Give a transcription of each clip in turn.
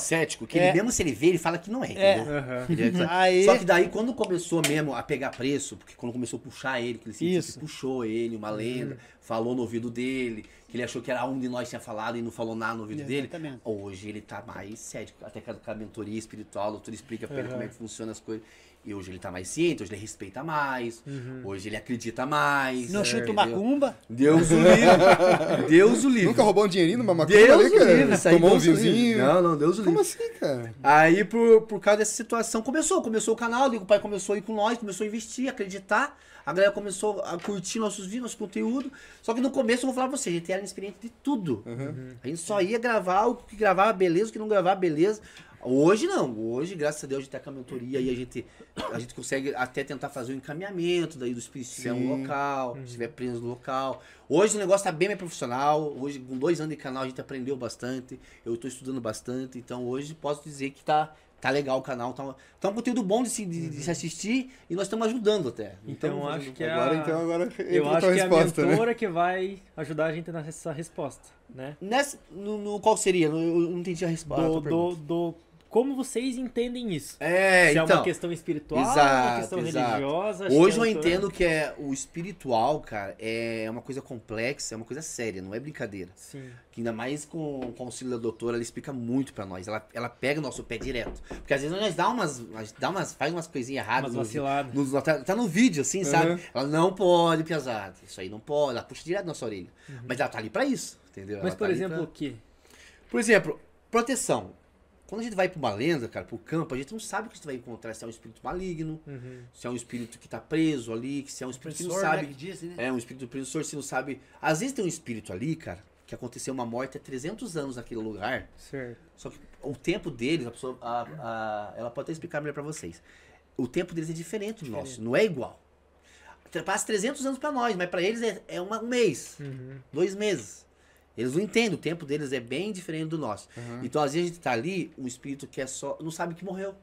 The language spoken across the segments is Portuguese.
cético que ele, é. mesmo se ele vê, ele fala que não é. É. Ele é- Aí- Só que daí, quando começou mesmo a pegar preço, porque quando começou a puxar ele, que ele sentiu Isso. que puxou ele, uma lenda, uhum. falou no ouvido dele, que ele achou que era um de nós tinha falado e não falou nada no ouvido dele. Exatamente. Hoje ele tá mais cético, até que a com a mentoria espiritual, o doutor explica pra ele como é que funciona as coisas. E hoje ele tá mais ciente, hoje ele respeita mais, uhum. hoje ele acredita mais. Não é, chuta o macumba. Deus o livre. Deus o livre. Nunca roubou um dinheirinho numa macumba Deus ali, cara? Livre, Tomou um vizinho Não, não, Deus o livre. Como assim, cara? Aí, por, por causa dessa situação, começou. Começou o canal, o pai começou a ir com nós, começou a investir, acreditar. A galera começou a curtir nossos vídeos, nosso conteúdo. Só que no começo, eu vou falar pra você, a gente era inexperiente de tudo. Uhum. A gente só ia gravar o que gravava, beleza, o que não gravava, beleza. Hoje não, hoje, graças a Deus, a gente com a mentoria e a gente, a gente consegue até tentar fazer o um encaminhamento daí do especial se local, uhum. se tiver preso no local. Hoje o negócio está bem mais profissional, hoje com dois anos de canal a gente aprendeu bastante, eu estou estudando bastante, então hoje posso dizer que está tá legal o canal, tá, tá um conteúdo bom de se, de, uhum. de se uhum. assistir e nós estamos ajudando até. Então, então acho que é agora, a... então, agora eu acho que é resposta, a né? mentora né? que vai ajudar a gente nessa resposta, né? Nessa, no, no qual seria? Eu não entendi a resposta. Do, como vocês entendem isso? É, Se então, é uma então, questão espiritual, exato, uma questão exato. religiosa. Hoje é eu entendo que é o espiritual, cara, é uma coisa complexa, é uma coisa séria, não é brincadeira. Sim. Que ainda mais com, com o auxílio da doutora, ela explica muito para nós. Ela, ela pega o nosso pé direto. Porque às vezes nós dá umas. Dá umas faz umas coisinhas erradas. Umas vaciladas. No, no, tá, tá, no vídeo, assim, uhum. sabe? Ela não pode, pesado. Isso aí não pode. Ela puxa direto na nossa orelha. Uhum. Mas ela tá ali pra isso, entendeu? Mas, ela por tá exemplo, pra... o quê? Por exemplo, proteção. Quando a gente vai para uma lenda, cara, para o campo, a gente não sabe o que a gente vai encontrar. Se é um espírito maligno, uhum. se é um espírito que está preso ali, se é um espírito que não sabe. Né, que diz, né? É um espírito opressor, se não sabe. Às vezes tem um espírito ali, cara, que aconteceu uma morte há 300 anos naquele lugar. Certo. Só que o tempo deles, a pessoa, a, a, ela pode até explicar melhor para vocês. O tempo deles é diferente do diferente. nosso, não é igual. Passa 300 anos para nós, mas para eles é, é uma, um mês, uhum. dois meses. Eles não entendem, o tempo deles é bem diferente do nosso. Uhum. Então, às vezes, a gente tá ali, o espírito é só. não sabe que morreu.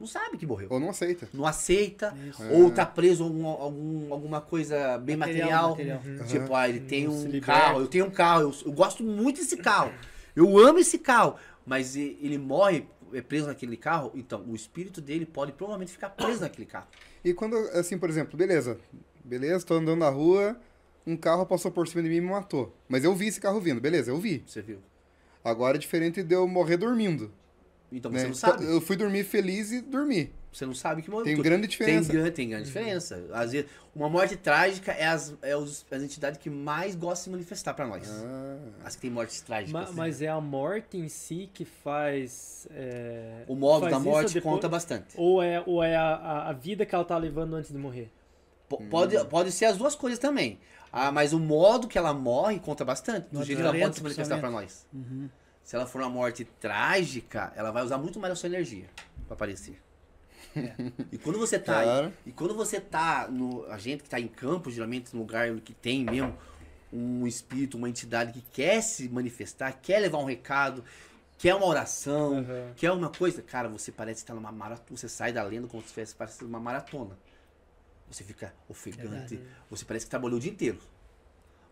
Não sabe que morreu. Ou não aceita. Não aceita. Isso. Ou tá é. preso a algum, algum, alguma coisa bem material. material. material. Uhum. uhum. Tipo, ah, ele tem um carro, eu tenho um carro, eu, eu gosto muito desse carro. Eu amo esse carro. Mas ele morre é preso naquele carro, então o espírito dele pode provavelmente ficar preso naquele carro. E quando, assim, por exemplo, beleza, beleza, tô andando na rua, um carro passou por cima de mim e me matou. Mas eu vi esse carro vindo, beleza, eu vi. Você viu. Agora é diferente de eu morrer dormindo. Então né? você não sabe. Eu fui dormir feliz e dormi. Você não sabe que morreu. Tem grande diferença. Tem, tem grande diferença. Às vezes, uma morte trágica é as, é as entidades que mais gostam de se manifestar para nós. Ah. As que tem mortes trágicas. Ma, assim. Mas é a morte em si que faz. É, o modo da morte depois, conta bastante. Ou é, ou é a, a vida que ela tá levando antes de morrer? Hum. pode, hum. pode ser as duas coisas também. Ah, mas o modo que ela morre conta bastante. Do jeito que ela pode se manifestar para nós. Uhum. Se ela for uma morte trágica, ela vai usar muito mais a sua energia para aparecer. É. E quando você tá. Claro. E, quando você tá. No, a gente que tá em campo, geralmente, num lugar que tem mesmo um espírito, uma entidade que quer se manifestar, quer levar um recado, quer uma oração, uhum. quer uma coisa, cara, você parece estar tá numa maratona. Você sai da lenda como se estivesse parecendo uma maratona. Você fica ofegante, Verdade. você parece que trabalhou o dia inteiro.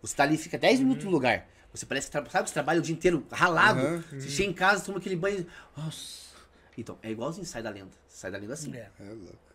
Você tá ali, fica 10 uhum. minutos no lugar. Você parece que sabe, você trabalha o dia inteiro ralado. Uhum. Você uhum. chega em casa, toma aquele banho. Nossa. Então, é igualzinho sai da lenda. Sai da lenda assim. É, é louco.